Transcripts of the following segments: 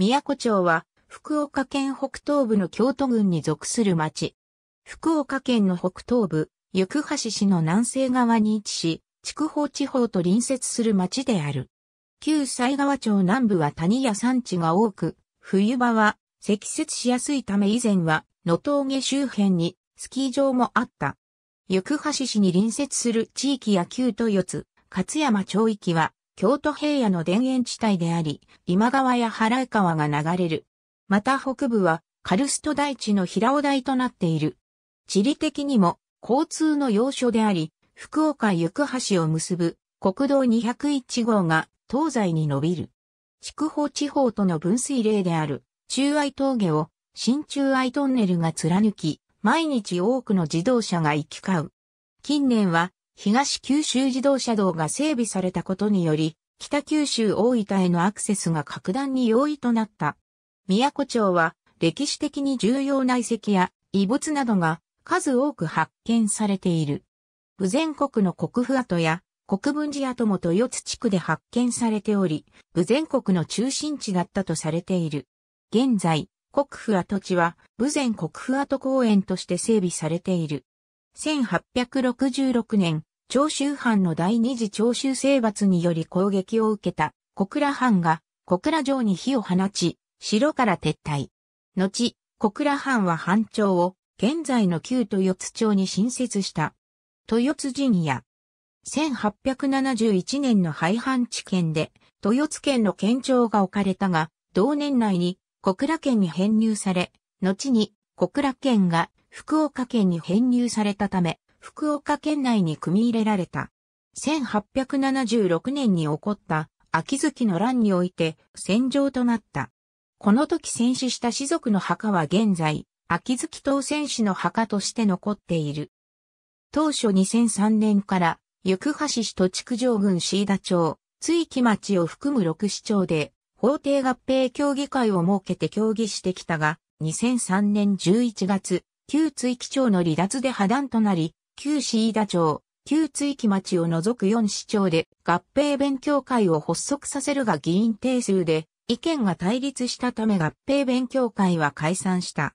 宮古町は、福岡県北東部の京都郡に属する町。福岡県の北東部、行橋市の南西側に位置し、筑豊地方と隣接する町である。旧西川町南部は谷や山地が多く、冬場は積雪しやすいため以前は野峠周辺にスキー場もあった。行橋市に隣接する地域や旧豊津、勝山町域は京都平野の田園地帯であり、今川や原川が流れる。また北部は、カルスト台地の平尾台となっている。地理的にも、交通の要所であり、福岡行橋を結ぶ国道201号が東西に伸びる。筑豊地方との分水嶺である中愛峠を新中愛トンネルが貫き、毎日多くの自動車が行き交う。近年は東九州自動車道が整備されたことにより、北九州大分へのアクセスが格段に容易となった。宮古町は歴史的に重要な遺跡や遺物などが数多く発見されている。武前国の国府跡や国分寺跡も豊津地区で発見されており、武前国の中心地だったとされている。現在、国府跡地は武前国府跡公園として整備されている。1866年、長州藩の第二次長州征伐により攻撃を受けた小倉藩が小倉城に火を放ち、城から撤退。後、小倉藩は藩庁を現在の旧豊津町に新設した。豊津陣屋。1871年の廃藩置県で、豊津県の県庁が置かれたが、同年内に小倉県に編入され、後に小倉県が福岡県に編入されたため、福岡県内に組み入れられた。1876年に起こった秋月の乱において戦場となった。この時戦死した士族の墓は現在、秋月島戦士の墓として残っている。当初2003年から、行橋市と築城郡椎田町、津域町を含む6市町で、法定合併協議会を設けて協議してきたが、2003年11月、旧津域町の離脱で破談となり、旧市井田町、旧津域町を除く4市町で合併勉強会を発足させるが議員定数で意見が対立したため合併勉強会は解散した。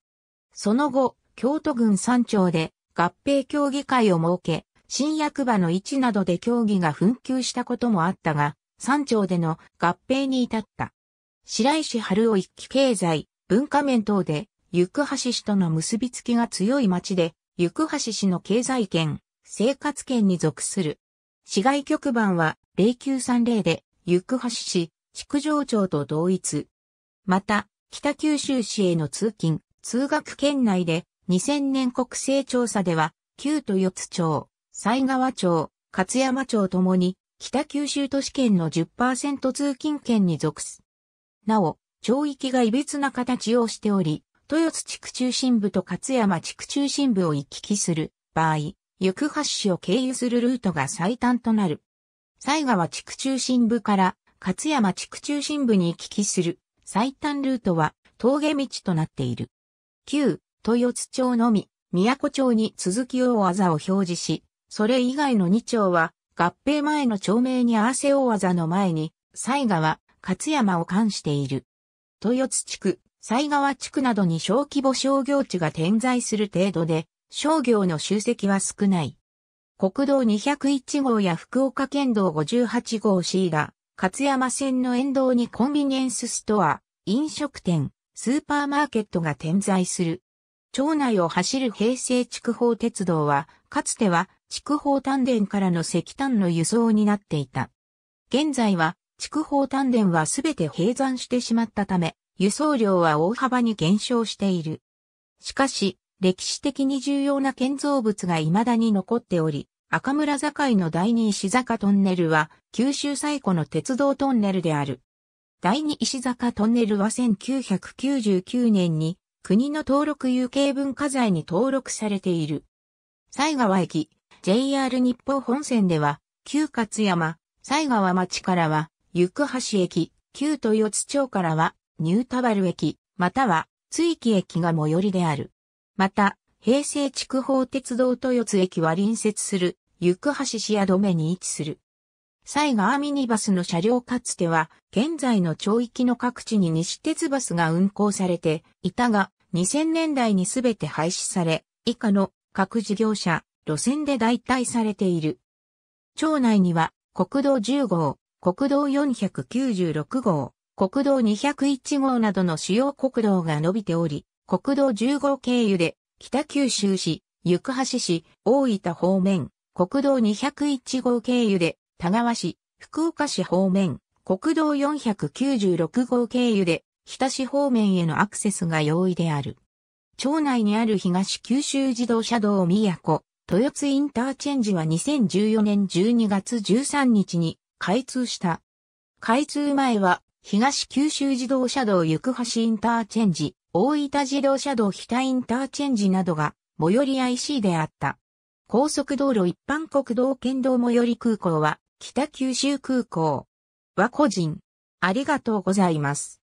その後、京都郡3町で合併協議会を設け、新役場の位置などで協議が紛糾したこともあったが、3町での合併に至った。白石春夫一期経済、文化面等で、行橋市との結びつきが強い町で、行橋市の経済圏、生活圏に属する。市外局番は0930で、行橋市、築城町と同一。また、北九州市への通勤、通学圏内で、2000年国勢調査では、旧豊津町、西川町、勝山町ともに、北九州都市圏の10%通勤圏に属す。なお、町域がいびつな形をしており、豊津地区中心部と勝山地区中心部を行き来する場合、行く橋市を経由するルートが最短となる。西川地区中心部から勝山地区中心部に行き来する最短ルートは峠道となっている。旧豊津町のみ、都町に続き大技を表示し、それ以外の2町は合併前の町名に合わせ大技の前に、西川、勝山を冠している。豊津地区、西川地区などに小規模商業地が点在する程度で、商業の集積は少ない。国道201号や福岡県道58号 C が、勝山線の沿道にコンビニエンスストア、飲食店、スーパーマーケットが点在する。町内を走る平成筑豊鉄道は、かつては筑豊丹田からの石炭の輸送になっていた。現在は、筑豊丹田はすべて閉山してしまったため、輸送量は大幅に減少している。しかし、歴史的に重要な建造物が未だに残っており、赤村境の第二石坂トンネルは九州最古の鉄道トンネルである。第二石坂トンネルは1999年に国の登録有形文化財に登録されている。西川駅、JR 日報本線では、旧勝山、西川町からは、行橋駅、旧豊津町からは、ニュータバル駅、または、津域駅が最寄りである。また、平成筑豊鉄道豊津駅は隣接する、行橋市や止めに位置する。西側ミニバスの車両かつては、現在の町域の各地に西鉄バスが運行されていたが、2000年代にすべて廃止され、以下の各事業者、路線で代替されている。町内には、国道10号、国道496号、国道201号などの主要国道が伸びており、国道10号経由で、北九州市、行橋市、大分方面、国道201号経由で、田川市、福岡市方面、国道496号経由で、日田市方面へのアクセスが容易である。町内にある東九州自動車道宮古、豊津インターチェンジは2014年12月13日に開通した。開通前は東九州自動車道行橋インターチェンジ、大分自動車道北インターチェンジなどが、最寄り IC であった。高速道路一般国道県道最寄り空港は、北九州空港。和個人。ありがとうございます。